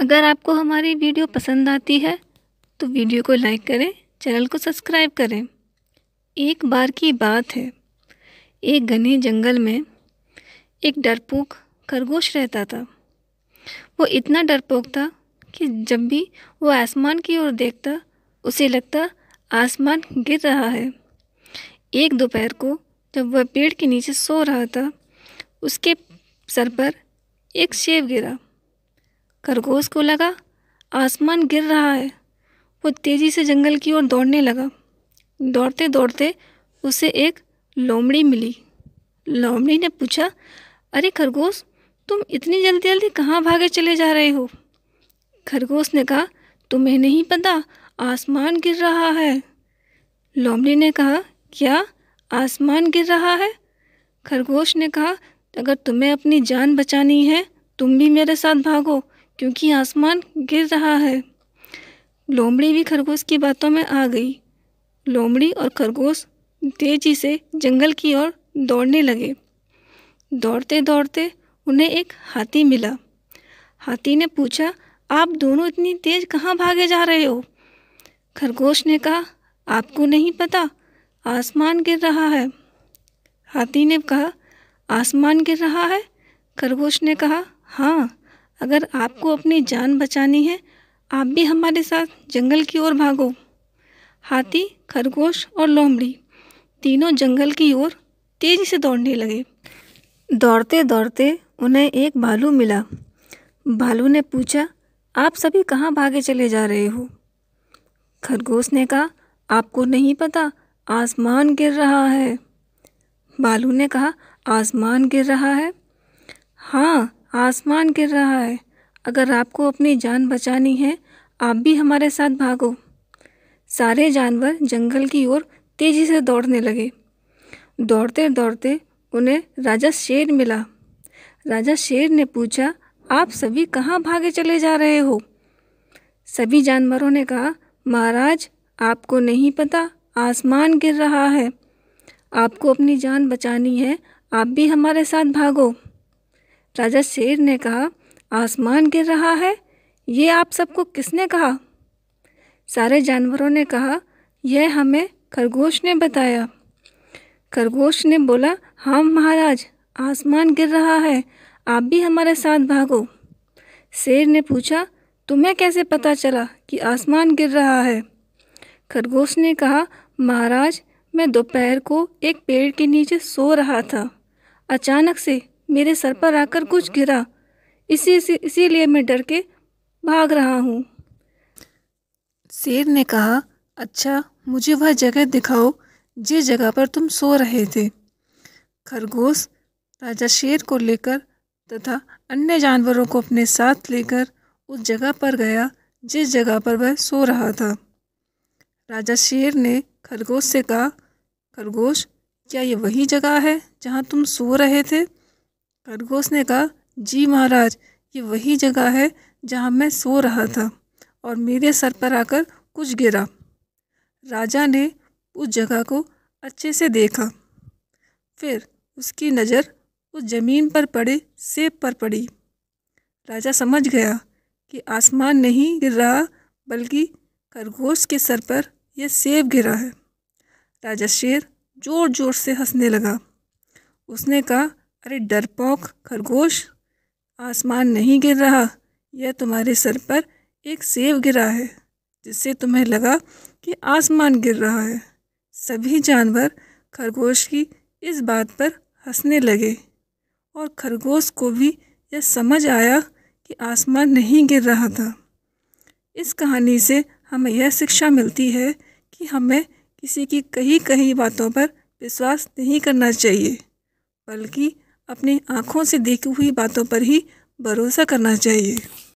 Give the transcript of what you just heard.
अगर आपको हमारी वीडियो पसंद आती है तो वीडियो को लाइक करें चैनल को सब्सक्राइब करें एक बार की बात है एक घने जंगल में एक डरपोक खरगोश रहता था वो इतना डरपोक था कि जब भी वो आसमान की ओर देखता उसे लगता आसमान गिर रहा है एक दोपहर को जब वह पेड़ के नीचे सो रहा था उसके सर पर एक शेव गिरा खरगोश को लगा आसमान गिर रहा है वो तेज़ी से जंगल की ओर दौड़ने लगा दौड़ते दौड़ते उसे एक लोमड़ी मिली लोमड़ी ने पूछा अरे खरगोश तुम इतनी जल्दी जल्दी कहाँ भागे चले जा रहे हो खरगोश ने कहा तुम्हें नहीं पता आसमान गिर रहा है लोमड़ी ने कहा क्या आसमान गिर रहा है खरगोश ने कहा अगर तुम्हें अपनी जान बचानी है तुम भी मेरे साथ भागो क्योंकि आसमान गिर रहा है लोमड़ी भी खरगोश की बातों में आ गई लोमड़ी और खरगोश तेजी से जंगल की ओर दौड़ने लगे दौड़ते दौड़ते उन्हें एक हाथी मिला हाथी ने पूछा आप दोनों इतनी तेज कहाँ भागे जा रहे हो खरगोश ने कहा आपको नहीं पता आसमान गिर रहा है हाथी ने कहा आसमान गिर रहा है खरगोश ने कहा हाँ अगर आपको अपनी जान बचानी है आप भी हमारे साथ जंगल की ओर भागो हाथी खरगोश और लोमड़ी तीनों जंगल की ओर तेज़ी से दौड़ने लगे दौड़ते दौड़ते उन्हें एक भालू मिला भालू ने पूछा आप सभी कहाँ भागे चले जा रहे हो खरगोश ने कहा आपको नहीं पता आसमान गिर रहा है भालू ने कहा आसमान गिर रहा है हाँ आसमान गिर रहा है अगर आपको अपनी जान बचानी है आप भी हमारे साथ भागो सारे जानवर जंगल की ओर तेजी से दौड़ने लगे दौड़ते दौड़ते उन्हें राजा शेर मिला राजा शेर ने पूछा आप सभी कहाँ भागे चले जा रहे हो सभी जानवरों ने कहा महाराज आपको नहीं पता आसमान गिर रहा है आपको अपनी जान बचानी है आप भी हमारे साथ भागो राजा शेर ने कहा आसमान गिर रहा है ये आप सबको किसने कहा सारे जानवरों ने कहा यह हमें खरगोश ने बताया खरगोश ने बोला हाँ महाराज आसमान गिर रहा है आप भी हमारे साथ भागो शेर ने पूछा तुम्हें कैसे पता चला कि आसमान गिर रहा है खरगोश ने कहा महाराज मैं दोपहर को एक पेड़ के नीचे सो रहा था अचानक से मेरे सर पर आकर कुछ गिरा इसी इसी इसीलिए मैं डर के भाग रहा हूँ शेर ने कहा अच्छा मुझे वह जगह दिखाओ जिस जगह पर तुम सो रहे थे खरगोश राजा शेर को लेकर तथा अन्य जानवरों को अपने साथ लेकर उस जगह पर गया जिस जगह पर वह सो रहा था राजा शेर ने खरगोश से कहा खरगोश क्या ये वही जगह है जहाँ तुम सो रहे थे खरगोश ने कहा जी महाराज ये वही जगह है जहाँ मैं सो रहा था और मेरे सर पर आकर कुछ गिरा राजा ने उस जगह को अच्छे से देखा फिर उसकी नज़र उस ज़मीन पर पड़े सेब पर पड़ी राजा समझ गया कि आसमान नहीं गिर रहा बल्कि खरगोश के सर पर यह सेब गिरा है राजा शेर ज़ोर ज़ोर से हंसने लगा उसने कहा अरे डरपोक खरगोश आसमान नहीं गिर रहा यह तुम्हारे सर पर एक सेब गिरा है जिससे तुम्हें लगा कि आसमान गिर रहा है सभी जानवर खरगोश की इस बात पर हंसने लगे और खरगोश को भी यह समझ आया कि आसमान नहीं गिर रहा था इस कहानी से हमें यह शिक्षा मिलती है कि हमें किसी की कही कही बातों पर विश्वास नहीं करना चाहिए बल्कि अपनी आँखों से देखी हुई बातों पर ही भरोसा करना चाहिए